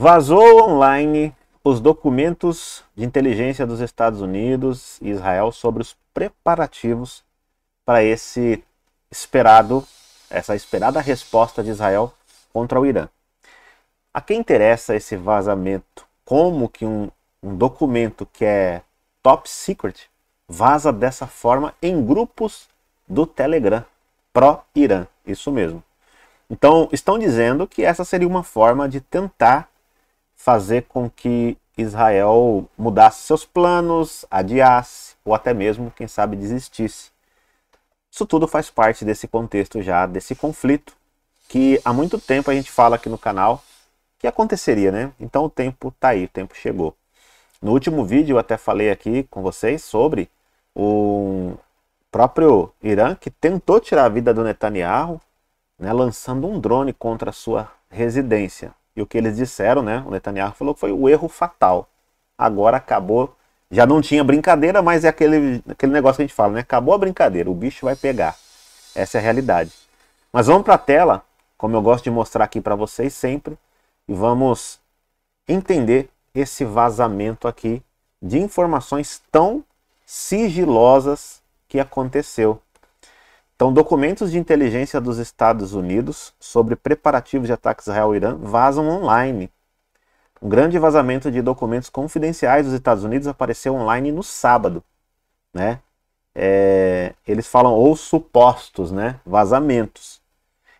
Vazou online os documentos de inteligência dos Estados Unidos e Israel sobre os preparativos para esse esperado, essa esperada resposta de Israel contra o Irã. A quem interessa esse vazamento? Como que um, um documento que é top secret vaza dessa forma em grupos do Telegram pró-Irã? Isso mesmo. Então, estão dizendo que essa seria uma forma de tentar fazer com que Israel mudasse seus planos, adiasse ou até mesmo, quem sabe, desistisse. Isso tudo faz parte desse contexto já, desse conflito que há muito tempo a gente fala aqui no canal que aconteceria, né? Então o tempo tá aí, o tempo chegou. No último vídeo eu até falei aqui com vocês sobre o próprio Irã que tentou tirar a vida do Netanyahu, né, lançando um drone contra a sua residência. E o que eles disseram, né? O Netanyahu falou que foi o erro fatal. Agora acabou. Já não tinha brincadeira, mas é aquele, aquele negócio que a gente fala, né? Acabou a brincadeira, o bicho vai pegar. Essa é a realidade. Mas vamos para a tela, como eu gosto de mostrar aqui para vocês sempre, e vamos entender esse vazamento aqui de informações tão sigilosas que aconteceu então, documentos de inteligência dos Estados Unidos sobre preparativos de ataques Israel-Irã vazam online. Um grande vazamento de documentos confidenciais dos Estados Unidos apareceu online no sábado, né? É, eles falam ou supostos, né? Vazamentos.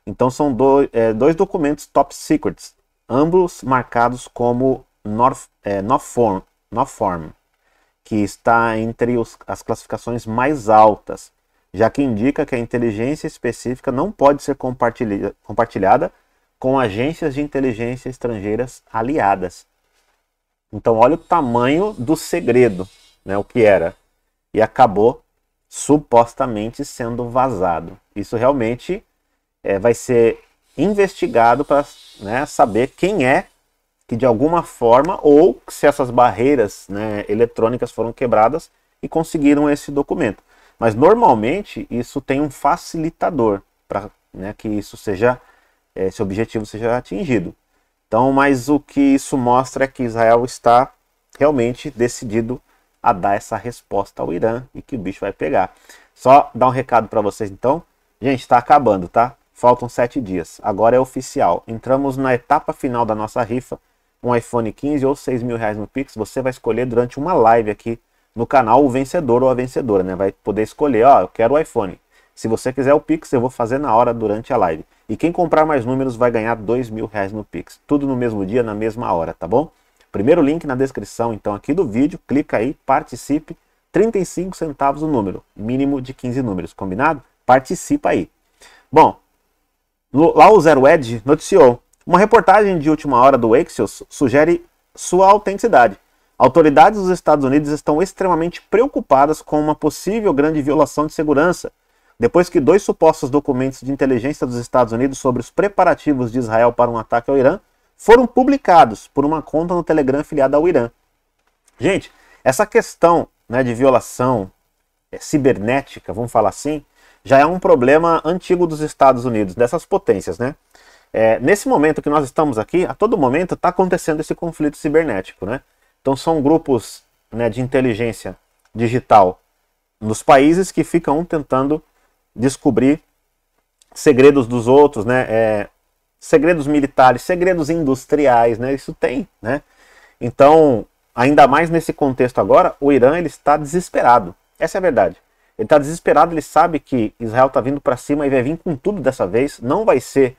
Então são do, é, dois documentos top secrets, ambos marcados como North, é, que está entre os, as classificações mais altas já que indica que a inteligência específica não pode ser compartilha, compartilhada com agências de inteligência estrangeiras aliadas. Então, olha o tamanho do segredo, né, o que era. E acabou supostamente sendo vazado. Isso realmente é, vai ser investigado para né, saber quem é que de alguma forma ou se essas barreiras né, eletrônicas foram quebradas e conseguiram esse documento. Mas normalmente isso tem um facilitador para né, que isso seja é, esse objetivo seja atingido. Então, mas o que isso mostra é que Israel está realmente decidido a dar essa resposta ao Irã e que o bicho vai pegar. Só dar um recado para vocês então. Gente, está acabando, tá? Faltam sete dias. Agora é oficial. Entramos na etapa final da nossa rifa. Um iPhone 15 ou 6 mil reais no Pix. Você vai escolher durante uma live aqui no canal o vencedor ou a vencedora, né? Vai poder escolher, ó, eu quero o iPhone. Se você quiser o Pix, eu vou fazer na hora durante a live. E quem comprar mais números vai ganhar dois mil reais no Pix. Tudo no mesmo dia, na mesma hora, tá bom? Primeiro link na descrição, então, aqui do vídeo. Clica aí, participe. 35 centavos o número, mínimo de 15 números, combinado? Participa aí. Bom, lá o Zero Edge noticiou. Uma reportagem de última hora do Axios sugere sua autenticidade. Autoridades dos Estados Unidos estão extremamente preocupadas com uma possível grande violação de segurança, depois que dois supostos documentos de inteligência dos Estados Unidos sobre os preparativos de Israel para um ataque ao Irã foram publicados por uma conta no Telegram filiada ao Irã. Gente, essa questão né, de violação é, cibernética, vamos falar assim, já é um problema antigo dos Estados Unidos, dessas potências, né? É, nesse momento que nós estamos aqui, a todo momento está acontecendo esse conflito cibernético, né? Então são grupos né, de inteligência digital nos países que ficam tentando descobrir segredos dos outros, né? É, segredos militares, segredos industriais, né? Isso tem, né? Então, ainda mais nesse contexto agora, o Irã ele está desesperado. Essa é a verdade. Ele está desesperado, ele sabe que Israel está vindo para cima e vai vir com tudo dessa vez. Não vai ser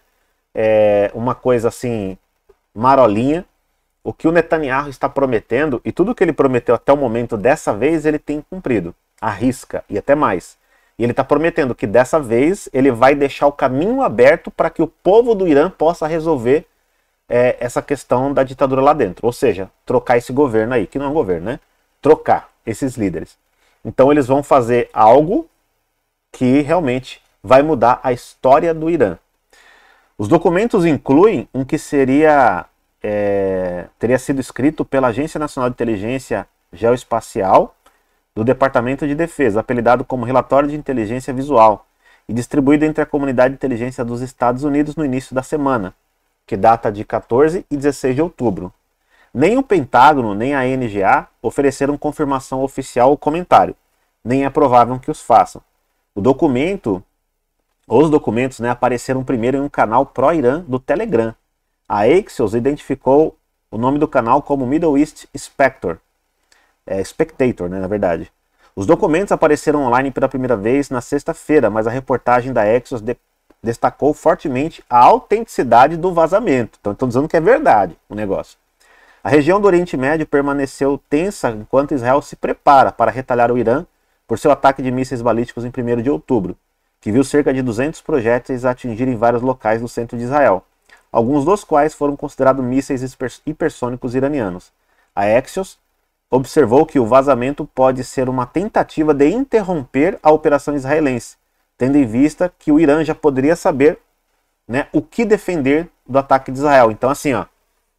é, uma coisa assim marolinha, o que o Netanyahu está prometendo e tudo que ele prometeu até o momento dessa vez ele tem cumprido, arrisca e até mais. E ele está prometendo que dessa vez ele vai deixar o caminho aberto para que o povo do Irã possa resolver é, essa questão da ditadura lá dentro. Ou seja, trocar esse governo aí, que não é um governo, né? Trocar esses líderes. Então eles vão fazer algo que realmente vai mudar a história do Irã. Os documentos incluem um que seria é, teria sido escrito pela Agência Nacional de Inteligência Geoespacial do Departamento de Defesa, apelidado como Relatório de Inteligência Visual, e distribuído entre a comunidade de inteligência dos Estados Unidos no início da semana, que data de 14 e 16 de outubro. Nem o Pentágono nem a NGA ofereceram confirmação oficial ou comentário, nem é provável que os façam. O documento, os documentos, né, apareceram primeiro em um canal pró-Irã do Telegram, a Axios identificou o nome do canal como Middle East é, Spectator, né, na verdade. Os documentos apareceram online pela primeira vez na sexta-feira, mas a reportagem da Axios de destacou fortemente a autenticidade do vazamento. Então, estão dizendo que é verdade o negócio. A região do Oriente Médio permaneceu tensa enquanto Israel se prepara para retalhar o Irã por seu ataque de mísseis balísticos em 1 de outubro, que viu cerca de 200 projéteis atingirem vários locais no centro de Israel alguns dos quais foram considerados mísseis hipersônicos iranianos. A Axios observou que o vazamento pode ser uma tentativa de interromper a operação israelense, tendo em vista que o Irã já poderia saber né, o que defender do ataque de Israel. Então, assim, ó,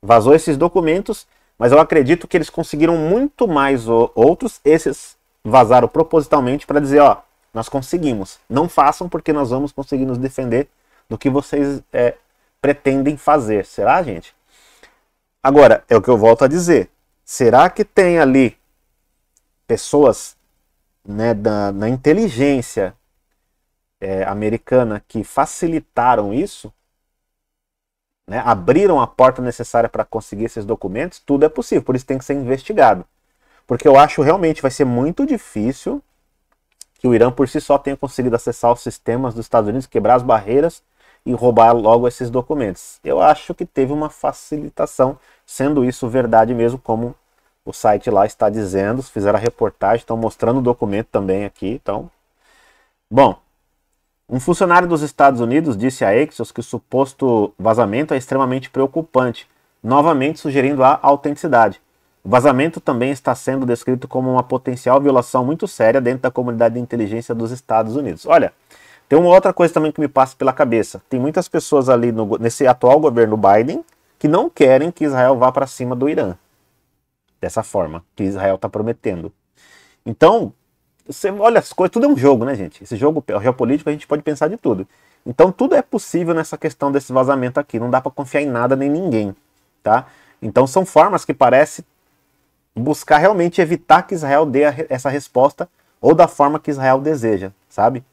vazou esses documentos, mas eu acredito que eles conseguiram muito mais outros. Esses vazaram propositalmente para dizer, ó, nós conseguimos. Não façam porque nós vamos conseguir nos defender do que vocês é, pretendem fazer. Será, gente? Agora, é o que eu volto a dizer. Será que tem ali pessoas né, da, na inteligência é, americana que facilitaram isso? Né, abriram a porta necessária para conseguir esses documentos? Tudo é possível, por isso tem que ser investigado. Porque eu acho realmente vai ser muito difícil que o Irã por si só tenha conseguido acessar os sistemas dos Estados Unidos, quebrar as barreiras e roubar logo esses documentos. Eu acho que teve uma facilitação, sendo isso verdade mesmo, como o site lá está dizendo, fizeram a reportagem, estão mostrando o documento também aqui, então... Bom, um funcionário dos Estados Unidos disse a Axios que o suposto vazamento é extremamente preocupante, novamente sugerindo a autenticidade. O vazamento também está sendo descrito como uma potencial violação muito séria dentro da comunidade de inteligência dos Estados Unidos. Olha, tem uma outra coisa também que me passa pela cabeça. Tem muitas pessoas ali no, nesse atual governo Biden que não querem que Israel vá para cima do Irã. Dessa forma que Israel está prometendo. Então, você olha as coisas, tudo é um jogo, né, gente? Esse jogo geopolítico a gente pode pensar de tudo. Então, tudo é possível nessa questão desse vazamento aqui. Não dá para confiar em nada nem ninguém, tá? Então, são formas que parece buscar realmente evitar que Israel dê essa resposta ou da forma que Israel deseja, sabe?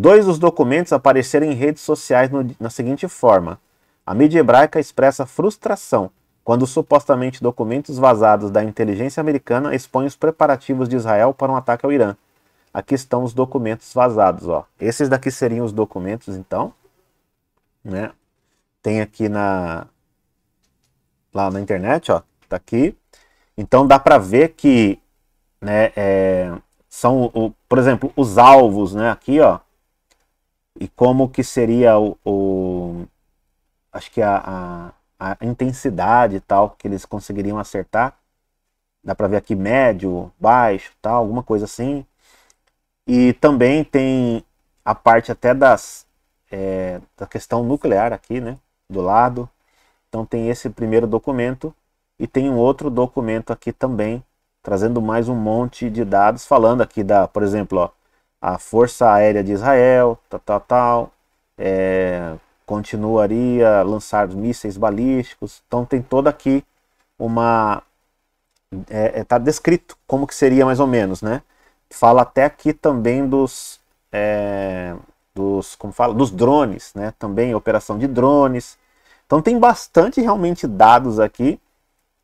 Dois dos documentos apareceram em redes sociais no, na seguinte forma: a mídia hebraica expressa frustração quando supostamente documentos vazados da inteligência americana expõem os preparativos de Israel para um ataque ao Irã. Aqui estão os documentos vazados, ó. Esses daqui seriam os documentos, então, né? Tem aqui na lá na internet, ó, tá aqui. Então dá para ver que, né, é, são, o, por exemplo, os alvos, né? Aqui, ó, e como que seria o, o acho que a, a, a, intensidade e tal que eles conseguiriam acertar. Dá para ver aqui médio, baixo, tal, alguma coisa assim. E também tem a parte até das é, da questão nuclear aqui, né, do lado. Então tem esse primeiro documento e tem um outro documento aqui também trazendo mais um monte de dados falando aqui da, por exemplo, ó, a Força Aérea de Israel, tal, tal, tal, é, continuaria a lançar mísseis balísticos. Então tem toda aqui uma está é, é tá descrito como que seria mais ou menos, né? Fala até aqui também dos é, dos como fala dos drones, né? Também operação de drones. Então tem bastante realmente dados aqui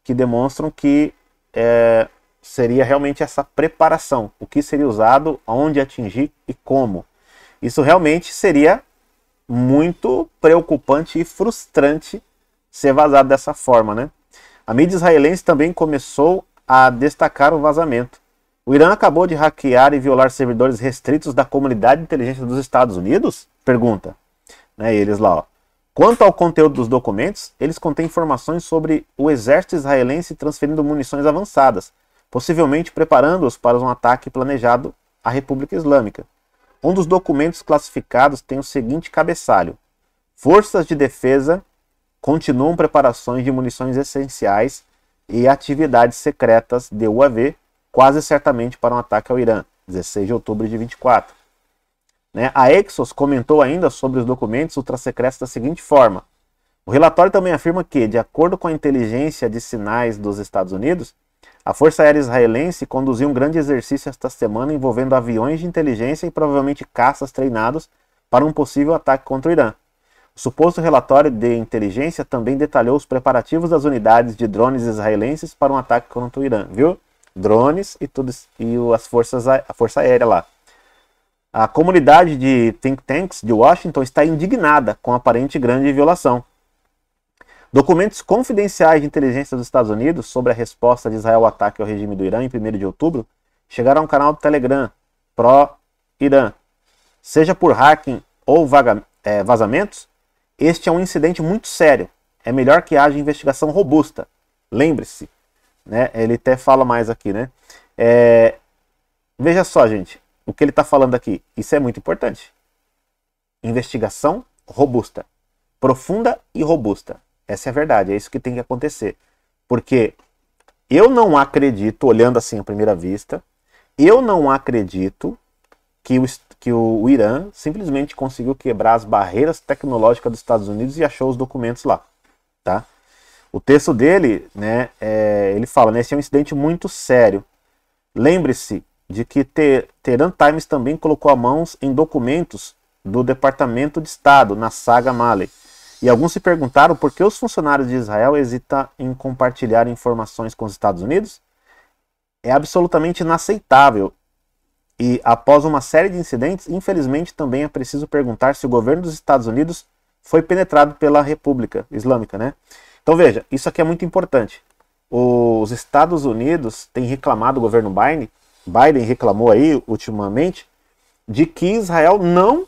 que demonstram que é, seria realmente essa preparação, o que seria usado, onde atingir e como. Isso realmente seria muito preocupante e frustrante ser vazado dessa forma, né? A mídia israelense também começou a destacar o vazamento. O Irã acabou de hackear e violar servidores restritos da comunidade de inteligência dos Estados Unidos? Pergunta. Né, eles lá, ó. Quanto ao conteúdo dos documentos, eles contêm informações sobre o exército israelense transferindo munições avançadas, possivelmente preparando-os para um ataque planejado à República Islâmica. Um dos documentos classificados tem o seguinte cabeçalho: Forças de defesa continuam preparações de munições essenciais e atividades secretas de UAV, quase certamente para um ataque ao Irã, 16 de outubro de 24. Né? A Exos comentou ainda sobre os documentos ultrasecretos da seguinte forma: o relatório também afirma que, de acordo com a inteligência de sinais dos Estados Unidos, a Força Aérea Israelense conduziu um grande exercício esta semana envolvendo aviões de inteligência e provavelmente caças treinados para um possível ataque contra o Irã. O suposto relatório de inteligência também detalhou os preparativos das unidades de drones israelenses para um ataque contra o Irã, viu? Drones e, tudo, e as forças, a Força Aérea lá. A comunidade de think tanks de Washington está indignada com a aparente grande violação. Documentos confidenciais de inteligência dos Estados Unidos sobre a resposta de Israel ao ataque ao regime do Irã em 1 de outubro chegaram ao canal do Telegram pró-Irã. Seja por hacking ou é, vazamentos, este é um incidente muito sério. É melhor que haja investigação robusta. Lembre-se, né? Ele até fala mais aqui, né? É... Veja só, gente, o que ele está falando aqui. Isso é muito importante. Investigação robusta, profunda e robusta. Essa é a verdade, é isso que tem que acontecer. Porque eu não acredito, olhando assim à primeira vista, eu não acredito que o, que o Irã simplesmente conseguiu quebrar as barreiras tecnológicas dos Estados Unidos e achou os documentos lá, tá? O texto dele, né, é, ele fala, né, esse é um incidente muito sério. Lembre-se de que Te Times também colocou a mão em documentos do Departamento de Estado, na saga Mali. E alguns se perguntaram por que os funcionários de Israel hesitam em compartilhar informações com os Estados Unidos? É absolutamente inaceitável. E após uma série de incidentes, infelizmente também é preciso perguntar se o governo dos Estados Unidos foi penetrado pela República Islâmica, né? Então veja, isso aqui é muito importante. Os Estados Unidos têm reclamado, o governo Biden, Biden reclamou aí ultimamente, de que Israel não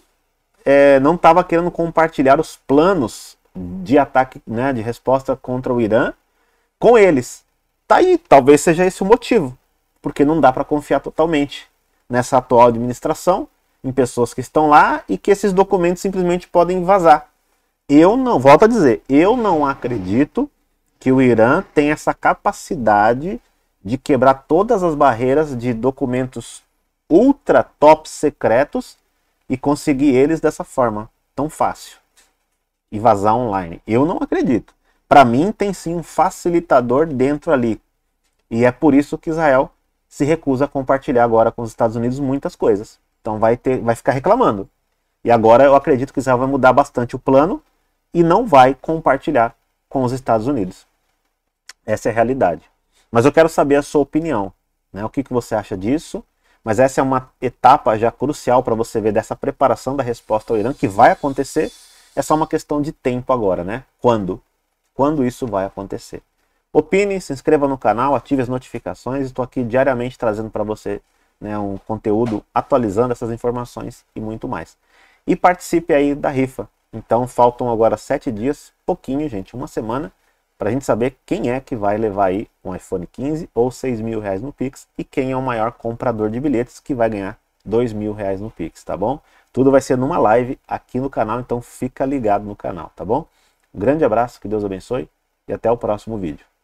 é, não estava querendo compartilhar os planos de ataque, né, de resposta contra o Irã com eles. Tá aí, talvez seja esse o motivo, porque não dá para confiar totalmente nessa atual administração, em pessoas que estão lá e que esses documentos simplesmente podem vazar. Eu não, volto a dizer, eu não acredito que o Irã tem essa capacidade de quebrar todas as barreiras de documentos ultra top secretos e conseguir eles dessa forma, tão fácil. E vazar online. Eu não acredito. Para mim, tem sim um facilitador dentro ali. E é por isso que Israel se recusa a compartilhar agora com os Estados Unidos muitas coisas. Então vai, ter, vai ficar reclamando. E agora eu acredito que Israel vai mudar bastante o plano e não vai compartilhar com os Estados Unidos. Essa é a realidade. Mas eu quero saber a sua opinião. Né? O que, que você acha disso? Mas essa é uma etapa já crucial para você ver dessa preparação da resposta ao Irã que vai acontecer. É só uma questão de tempo agora, né? Quando? Quando isso vai acontecer? Opine, se inscreva no canal, ative as notificações. Estou aqui diariamente trazendo para você né, um conteúdo atualizando essas informações e muito mais. E participe aí da rifa. Então faltam agora sete dias, pouquinho, gente, uma semana para a gente saber quem é que vai levar aí um iPhone 15 ou 6 mil reais no Pix e quem é o maior comprador de bilhetes que vai ganhar 2 mil reais no Pix, tá bom? Tudo vai ser numa live aqui no canal, então fica ligado no canal, tá bom? Um grande abraço, que Deus abençoe e até o próximo vídeo.